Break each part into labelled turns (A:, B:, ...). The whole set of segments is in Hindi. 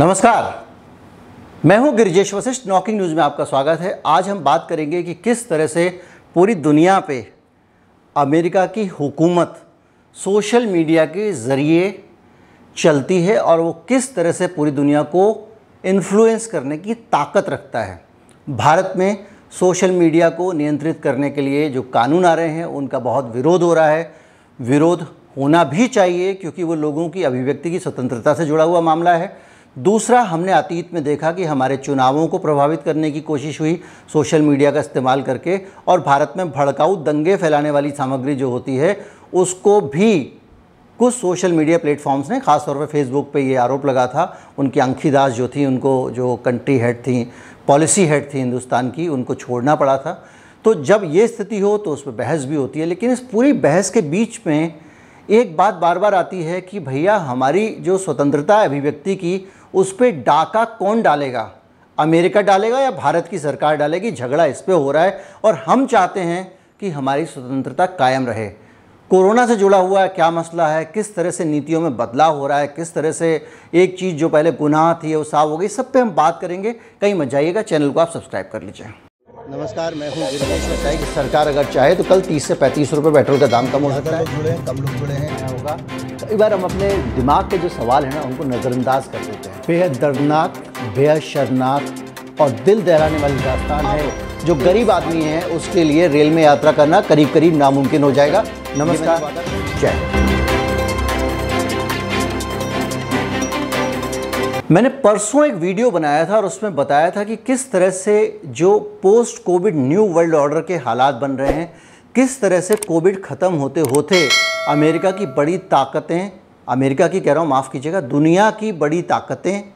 A: नमस्कार मैं हूं गिरिजेश वशिष्ठ नॉकिंग न्यूज़ में आपका स्वागत है आज हम बात करेंगे कि किस तरह से पूरी दुनिया पे अमेरिका की हुकूमत सोशल मीडिया के ज़रिए चलती है और वो किस तरह से पूरी दुनिया को इन्फ्लुएंस करने की ताकत रखता है भारत में सोशल मीडिया को नियंत्रित करने के लिए जो कानून आ रहे हैं उनका बहुत विरोध हो रहा है विरोध होना भी चाहिए क्योंकि वो लोगों की अभिव्यक्ति की स्वतंत्रता से जुड़ा हुआ मामला है दूसरा हमने अतीत में देखा कि हमारे चुनावों को प्रभावित करने की कोशिश हुई सोशल मीडिया का इस्तेमाल करके और भारत में भड़काऊ दंगे फैलाने वाली सामग्री जो होती है उसको भी कुछ सोशल मीडिया प्लेटफॉर्म्स ने खासतौर पर फेसबुक पे ये आरोप लगा था उनकी अंखी दास जो थी उनको जो कंट्री हेड थी पॉलिसी हेड थी हिंदुस्तान की उनको छोड़ना पड़ा था तो जब ये स्थिति हो तो उस पर बहस भी होती है लेकिन इस पूरी बहस के बीच में एक बात बार बार आती है कि भैया हमारी जो स्वतंत्रता अभिव्यक्ति की उस पर डाका कौन डालेगा अमेरिका डालेगा या भारत की सरकार डालेगी झगड़ा इस पर हो रहा है और हम चाहते हैं कि हमारी स्वतंत्रता कायम रहे कोरोना से जुड़ा हुआ है क्या मसला है किस तरह से नीतियों में बदलाव हो रहा है किस तरह से एक चीज़ जो पहले गुनाह थी वो साफ हो गई सब पे हम बात करेंगे कहीं मत जाइएगा चैनल को आप सब्सक्राइब कर लीजिए नमस्कार मैं हूँ कि सरकार अगर चाहे तो कल तीस से पैंतीस रुपये पेट्रोल का दाम कम हो सकता है जुड़े कम लोग जुड़े हैं होगा कई बार हम अपने दिमाग के जो सवाल हैं ना उनको नज़रअंदाज कर देते हैं बेहद दर्दनाक बेहद शर्नाक और दिल दहराने वाली दास्तान है जो गरीब आदमी है उसके लिए रेल में यात्रा करना करीब करीब नामुमकिन हो जाएगा नमस्कार जय मैंने परसों एक वीडियो बनाया था और उसमें बताया था कि किस तरह से जो post covid new world order के हालात बन रहे हैं किस तरह से कोविड ख़त्म होते होते अमेरिका की बड़ी ताकतें अमेरिका की कह रहा हूँ माफ़ कीजिएगा दुनिया की बड़ी ताकतें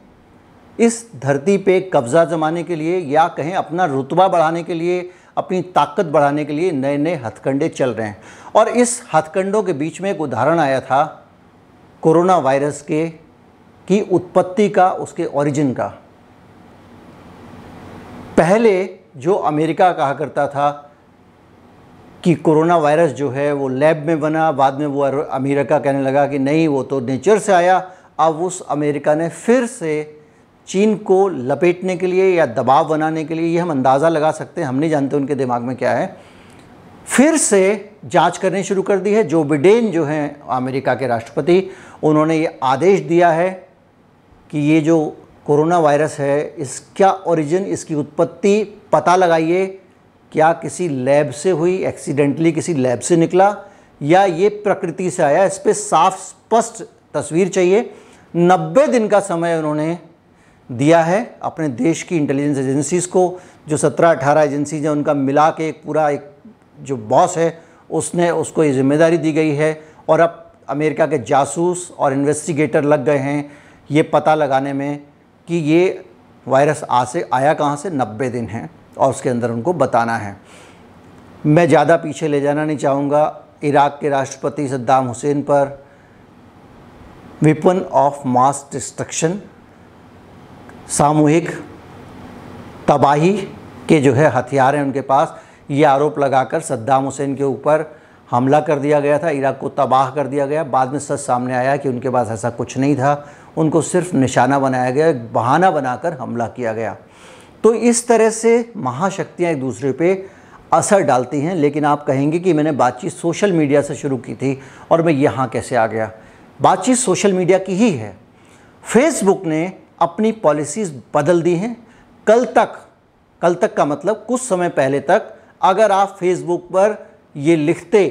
A: इस धरती पे कब्ज़ा जमाने के लिए या कहें अपना रुतबा बढ़ाने के लिए अपनी ताकत बढ़ाने के लिए नए नए हथकंडे चल रहे हैं और इस हथकंडों के बीच में एक उदाहरण आया था कोरोना वायरस के की उत्पत्ति का उसके ओरिजिन का पहले जो अमेरिका कहा करता था कि कोरोना वायरस जो है वो लैब में बना बाद में वो अमेरिका कहने लगा कि नहीं वो तो नेचर से आया अब उस अमेरिका ने फिर से चीन को लपेटने के लिए या दबाव बनाने के लिए ये हम अंदाज़ा लगा सकते हैं हम नहीं जानते उनके दिमाग में क्या है फिर से जांच करनी शुरू कर दी है जो बिडेन जो हैं अमेरिका के राष्ट्रपति उन्होंने ये आदेश दिया है कि ये जो कोरोना वायरस है इसका ओरिजिन इसकी उत्पत्ति पता लगाइए क्या किसी लैब से हुई एक्सीडेंटली किसी लैब से निकला या ये प्रकृति से आया इस पर साफ स्पष्ट तस्वीर चाहिए नब्बे दिन का समय उन्होंने दिया है अपने देश की इंटेलिजेंस एजेंसीज़ को जो सत्रह अठारह एजेंसीज हैं उनका मिला के एक पूरा एक जो बॉस है उसने उसको ये जिम्मेदारी दी गई है और अब अमेरिका के जासूस और इन्वेस्टिगेटर लग गए हैं ये पता लगाने में कि ये वायरस आ से आया कहाँ से नब्बे दिन हैं और उसके अंदर उनको बताना है मैं ज़्यादा पीछे ले जाना नहीं चाहूँगा इराक़ के राष्ट्रपति सद्दाम हुसैन पर वेपन ऑफ मास डिस्ट्रक्शन सामूहिक तबाही के जो है हथियार हैं उनके पास ये आरोप लगाकर सद्दाम हुसैन के ऊपर हमला कर दिया गया था इराक को तबाह कर दिया गया बाद में सच सामने आया कि उनके पास ऐसा कुछ नहीं था उनको सिर्फ निशाना बनाया गया बहाना बनाकर हमला किया गया तो इस तरह से महाशक्तियाँ एक दूसरे पर असर डालती हैं लेकिन आप कहेंगे कि मैंने बातचीत सोशल मीडिया से शुरू की थी और मैं यहाँ कैसे आ गया बातचीत सोशल मीडिया की ही है फेसबुक ने अपनी पॉलिसीज़ बदल दी हैं कल तक कल तक का मतलब कुछ समय पहले तक अगर आप फेसबुक पर ये लिखते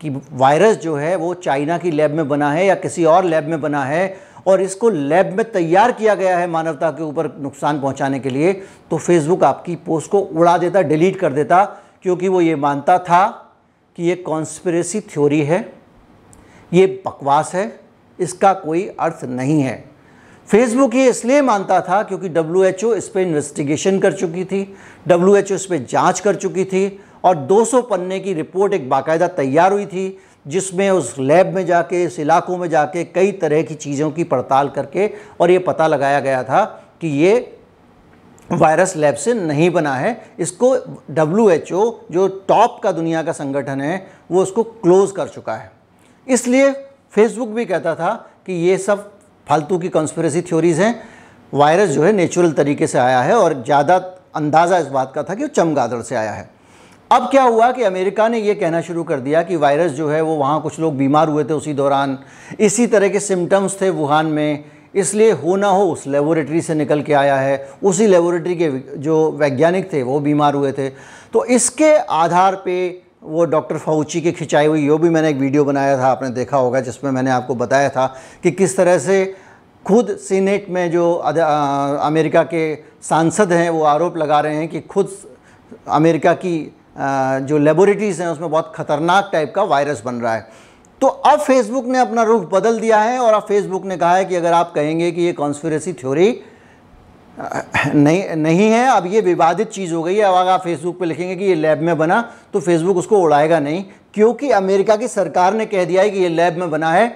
A: कि वायरस जो है वो चाइना की लैब में बना है या किसी और लैब में बना है और इसको लैब में तैयार किया गया है मानवता के ऊपर नुकसान पहुंचाने के लिए तो फेसबुक आपकी पोस्ट को उड़ा देता डिलीट कर देता क्योंकि वो ये मानता था कि ये कॉन्स्परेसी थ्योरी है ये बकवास है इसका कोई अर्थ नहीं है फेसबुक ये इसलिए मानता था क्योंकि डब्ल्यू एच ओ इस पर इन्वेस्टिगेशन कर चुकी थी डब्ल्यू एच ओ इस पर जाँच कर चुकी थी और 200 पन्ने की रिपोर्ट एक बाकायदा तैयार हुई थी जिसमें उस लैब में जाके इस इलाकों में जाके कई तरह की चीज़ों की पड़ताल करके और ये पता लगाया गया था कि ये वायरस लैब से नहीं बना है इसको डब्ल्यू जो टॉप का दुनिया का संगठन है वो उसको क्लोज़ कर चुका है इसलिए फेसबुक भी कहता था कि ये सब फालतू की कॉन्स्परेसी थ्योरीज़ हैं वायरस जो है नेचुरल तरीके से आया है और ज़्यादा अंदाज़ा इस बात का था कि वो चमगादड़ से आया है अब क्या हुआ कि अमेरिका ने यह कहना शुरू कर दिया कि वायरस जो है वो वहाँ कुछ लोग बीमार हुए थे उसी दौरान इसी तरह के सिम्टम्स थे वुहान में इसलिए हो ना हो उस लेबोरेटरी से निकल के आया है उसी लेबोरेटरी के जो वैज्ञानिक थे वो बीमार हुए थे तो इसके आधार पे वो डॉक्टर फाउची की खिंचाई हुई यो भी मैंने एक वीडियो बनाया था आपने देखा होगा जिसमें मैंने आपको बताया था कि किस तरह से खुद सीनेट में जो अमेरिका के सांसद हैं वो आरोप लगा रहे हैं कि खुद अमेरिका की जो लेबोरेटरीज़ हैं उसमें बहुत ख़तरनाक टाइप का वायरस बन रहा है तो अब फेसबुक ने अपना रुख बदल दिया है और अब फेसबुक ने कहा है कि अगर आप कहेंगे कि ये कॉन्स्परेसी थ्योरी नहीं नहीं है अब ये विवादित चीज़ हो गई है अब अगर आप फेसबुक पे लिखेंगे कि ये लैब में बना तो फेसबुक उसको उड़ाएगा नहीं क्योंकि अमेरिका की सरकार ने कह दिया है कि ये लैब में बना है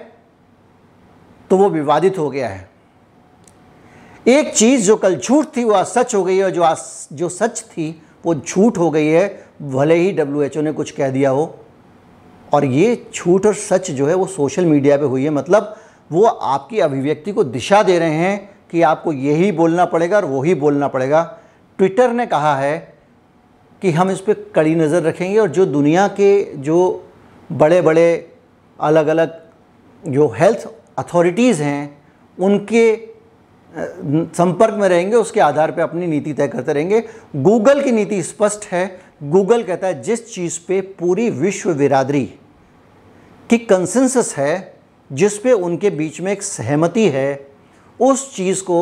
A: तो वो विवादित हो गया है एक चीज़ जो कल झूठ थी वह सच हो गई है और जो आज जो सच थी वो झूठ हो गई है भले ही डब्ल्यू ने कुछ कह दिया हो और ये छूट और सच जो है वो सोशल मीडिया पे हुई है मतलब वो आपकी अभिव्यक्ति को दिशा दे रहे हैं कि आपको यही बोलना पड़ेगा और वही बोलना पड़ेगा ट्विटर ने कहा है कि हम इस पर कड़ी नज़र रखेंगे और जो दुनिया के जो बड़े बड़े अलग अलग जो हेल्थ अथॉरिटीज़ हैं उनके संपर्क में रहेंगे उसके आधार पर अपनी नीति तय करते रहेंगे गूगल की नीति स्पष्ट है गूगल कहता है जिस चीज़ पे पूरी विश्व बिरादरी की कंसेंसस है जिस पे उनके बीच में एक सहमति है उस चीज़ को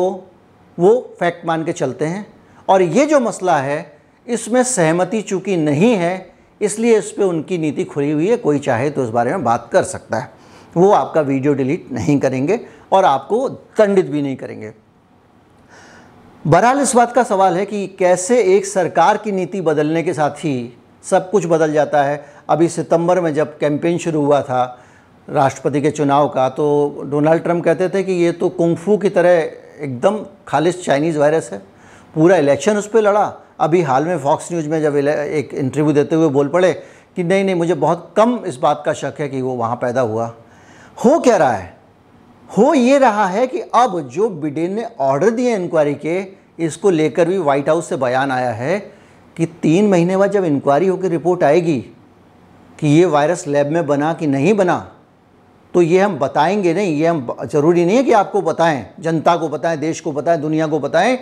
A: वो फैक्ट मान के चलते हैं और ये जो मसला है इसमें सहमति चूंकि नहीं है इसलिए इस पर उनकी नीति खुली हुई है कोई चाहे तो इस बारे में बात कर सकता है वो आपका वीडियो डिलीट नहीं करेंगे और आपको दंडित भी नहीं करेंगे बहरहाल इस बात का सवाल है कि कैसे एक सरकार की नीति बदलने के साथ ही सब कुछ बदल जाता है अभी सितंबर में जब कैंपेन शुरू हुआ था राष्ट्रपति के चुनाव का तो डोनाल्ड ट्रंप कहते थे कि ये तो कुंगफू की तरह एकदम खालिश चाइनीज़ वायरस है पूरा इलेक्शन उस पर लड़ा अभी हाल में फॉक्स न्यूज़ में जब एक इंटरव्यू देते हुए बोल पड़े कि नहीं नहीं मुझे बहुत कम इस बात का शक है कि वो वहाँ पैदा हुआ हो क्या रहा है हो ये रहा है कि अब जो बिडेन ने ऑर्डर दिए इंक्वायरी के इसको लेकर भी व्हाइट हाउस से बयान आया है कि तीन महीने बाद जब इंक्वायरी होकर रिपोर्ट आएगी कि ये वायरस लैब में बना कि नहीं बना तो ये हम बताएंगे नहीं ये हम ज़रूरी नहीं है कि आपको बताएं जनता को बताएं देश को बताएं दुनिया को बताएं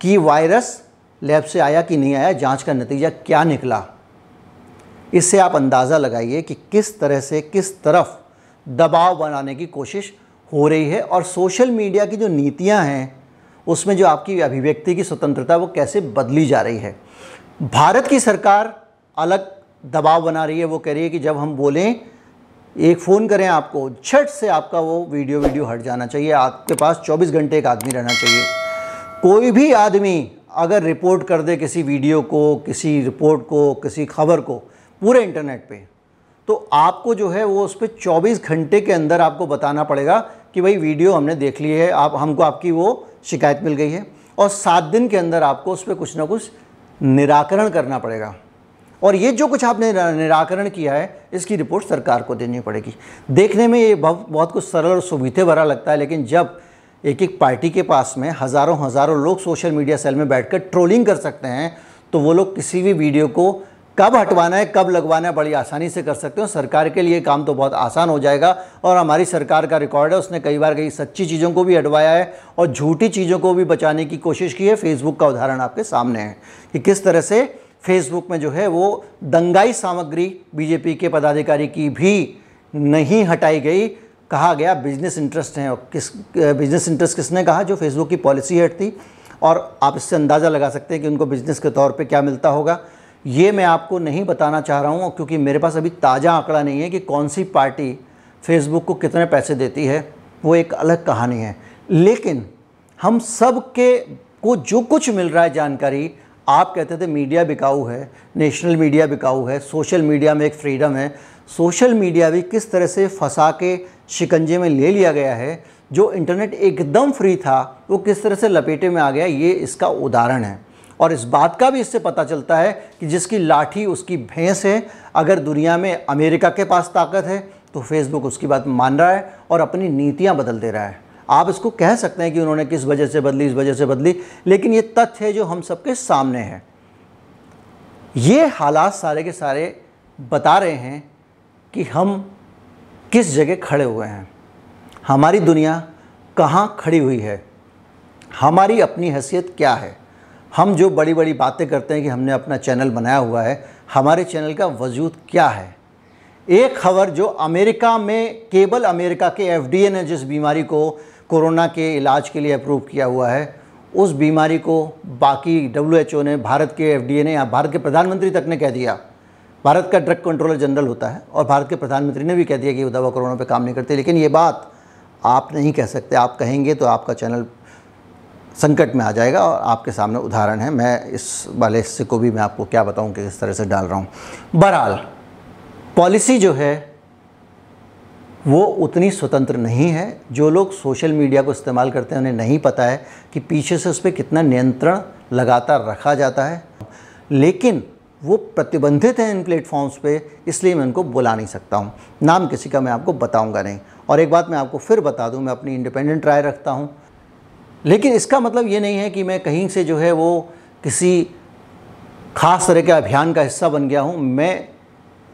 A: कि वायरस लैब से आया कि नहीं आया जांच का नतीजा क्या निकला इससे आप अंदाज़ा लगाइए कि किस तरह से किस तरफ दबाव बनाने की कोशिश हो रही है और सोशल मीडिया की जो नीतियाँ हैं उसमें जो आपकी अभिव्यक्ति की स्वतंत्रता वो कैसे बदली जा रही है भारत की सरकार अलग दबाव बना रही है वो कह रही है कि जब हम बोलें एक फ़ोन करें आपको झट से आपका वो वीडियो वीडियो हट जाना चाहिए आपके पास 24 घंटे एक आदमी रहना चाहिए कोई भी आदमी अगर रिपोर्ट कर दे किसी वीडियो को किसी रिपोर्ट को किसी खबर को पूरे इंटरनेट पे तो आपको जो है वो उस पर चौबीस घंटे के अंदर आपको बताना पड़ेगा कि भाई वीडियो हमने देख ली है आप हमको आपकी वो शिकायत मिल गई है और सात दिन के अंदर आपको उस पर कुछ ना कुछ निराकरण करना पड़ेगा और ये जो कुछ आपने निराकरण किया है इसकी रिपोर्ट सरकार को देनी पड़ेगी देखने में ये बहुत कुछ सरल और सुविधे भरा लगता है लेकिन जब एक एक पार्टी के पास में हज़ारों हज़ारों लोग सोशल मीडिया सेल में बैठकर ट्रोलिंग कर सकते हैं तो वो लोग किसी भी वीडियो को कब हटवाना है कब लगवाना है बड़ी आसानी से कर सकते हो सरकार के लिए काम तो बहुत आसान हो जाएगा और हमारी सरकार का रिकॉर्ड है उसने कई बार कई सच्ची चीज़ों को भी हटवाया है और झूठी चीज़ों को भी बचाने की कोशिश की है फेसबुक का उदाहरण आपके सामने है कि किस तरह से फेसबुक में जो है वो दंगाई सामग्री बीजेपी के पदाधिकारी की भी नहीं हटाई गई कहा गया बिजनेस इंटरेस्ट हैं और किस बिजनेस इंटरेस्ट किसने कहा जो फेसबुक की पॉलिसी हटती और आप इससे अंदाज़ा लगा सकते हैं कि उनको बिजनेस के तौर पर क्या मिलता होगा ये मैं आपको नहीं बताना चाह रहा हूँ क्योंकि मेरे पास अभी ताज़ा आंकड़ा नहीं है कि कौन सी पार्टी फेसबुक को कितने पैसे देती है वो एक अलग कहानी है लेकिन हम सब के को जो कुछ मिल रहा है जानकारी आप कहते थे मीडिया बिकाऊ है नेशनल मीडिया बिकाऊ है सोशल मीडिया में एक फ्रीडम है सोशल मीडिया भी किस तरह से फंसा के शिकंजे में ले लिया गया है जो इंटरनेट एकदम फ्री था वो किस तरह से लपेटे में आ गया ये इसका उदाहरण है और इस बात का भी इससे पता चलता है कि जिसकी लाठी उसकी भैंस है अगर दुनिया में अमेरिका के पास ताकत है तो फेसबुक उसकी बात मान रहा है और अपनी नीतियाँ बदल दे रहा है आप इसको कह सकते हैं कि उन्होंने किस वजह से बदली इस वजह से बदली लेकिन ये तथ्य है जो हम सबके सामने है ये हालात सारे के सारे बता रहे हैं कि हम किस जगह खड़े हुए हैं हमारी दुनिया कहाँ खड़ी हुई है हमारी अपनी हैसियत क्या है हम जो बड़ी बड़ी बातें करते हैं कि हमने अपना चैनल बनाया हुआ है हमारे चैनल का वजूद क्या है एक खबर जो अमेरिका में केवल अमेरिका के एफ ने जिस बीमारी को कोरोना के इलाज के लिए अप्रूव किया हुआ है उस बीमारी को बाकी डब्ल्यू ने भारत के एफ ने या भारत के प्रधानमंत्री तक ने कह दिया भारत का ड्रग कंट्रोलर जनरल होता है और भारत के प्रधानमंत्री ने भी कह दिया कि वो दवा कोरोना पर काम नहीं करते लेकिन ये बात आप नहीं कह सकते आप कहेंगे तो आपका चैनल संकट में आ जाएगा और आपके सामने उदाहरण है मैं इस वाले हिस्से को भी मैं आपको क्या बताऊं कि किस तरह से डाल रहा हूं बहरहाल पॉलिसी जो है वो उतनी स्वतंत्र नहीं है जो लोग सोशल मीडिया को इस्तेमाल करते हैं उन्हें नहीं पता है कि पीछे से उस पर कितना नियंत्रण लगातार रखा जाता है लेकिन वो प्रतिबंधित हैं इन प्लेटफॉर्म्स पे इसलिए मैं उनको बुला नहीं सकता हूँ नाम किसी का मैं आपको बताऊँगा नहीं और एक बात मैं आपको फिर बता दूँ मैं अपनी इंडिपेंडेंट राय रखता हूँ लेकिन इसका मतलब ये नहीं है कि मैं कहीं से जो है वो किसी खास तरह के अभियान का हिस्सा बन गया हूँ मैं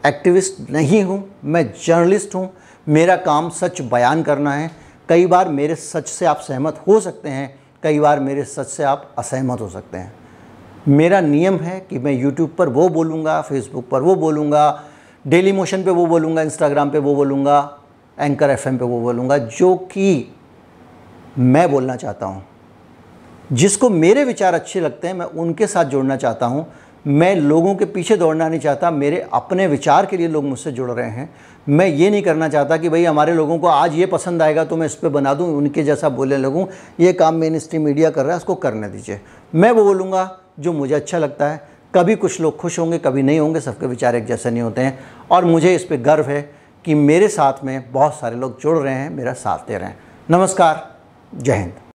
A: एक्टिविस्ट नहीं हूँ मैं जर्नलिस्ट हूँ मेरा काम सच बयान करना है कई बार मेरे सच से आप सहमत हो सकते हैं कई बार मेरे सच से आप असहमत हो सकते हैं मेरा नियम है कि मैं यूट्यूब पर वो बोलूँगा फेसबुक पर वो बोलूँगा डेली मोशन पे वो बोलूँगा इंस्टाग्राम पे वो बोलूँगा एंकर एम पे वो बोलूँगा जो कि मैं बोलना चाहता हूँ जिसको मेरे विचार अच्छे लगते हैं मैं उनके साथ जुड़ना चाहता हूँ मैं लोगों के पीछे दौड़ना नहीं चाहता मेरे अपने विचार के लिए लोग मुझसे जुड़ रहे हैं मैं ये नहीं करना चाहता कि भाई हमारे लोगों को आज ये पसंद आएगा तो मैं इस पर बना दूँ उनके जैसा बोलने लगूँ ये काम मेन स्ट्रीम मीडिया कर रहा है उसको करने दीजिए मैं वो बोलूँगा जो मुझे अच्छा लगता है कभी कुछ लोग खुश होंगे कभी नहीं होंगे सबके विचार एक जैसे नहीं होते हैं और मुझे इस पर गर्व है कि मेरे साथ में बहुत सारे लोग जुड़ रहे हैं मेरा साथ दे रहे हैं नमस्कार جهنم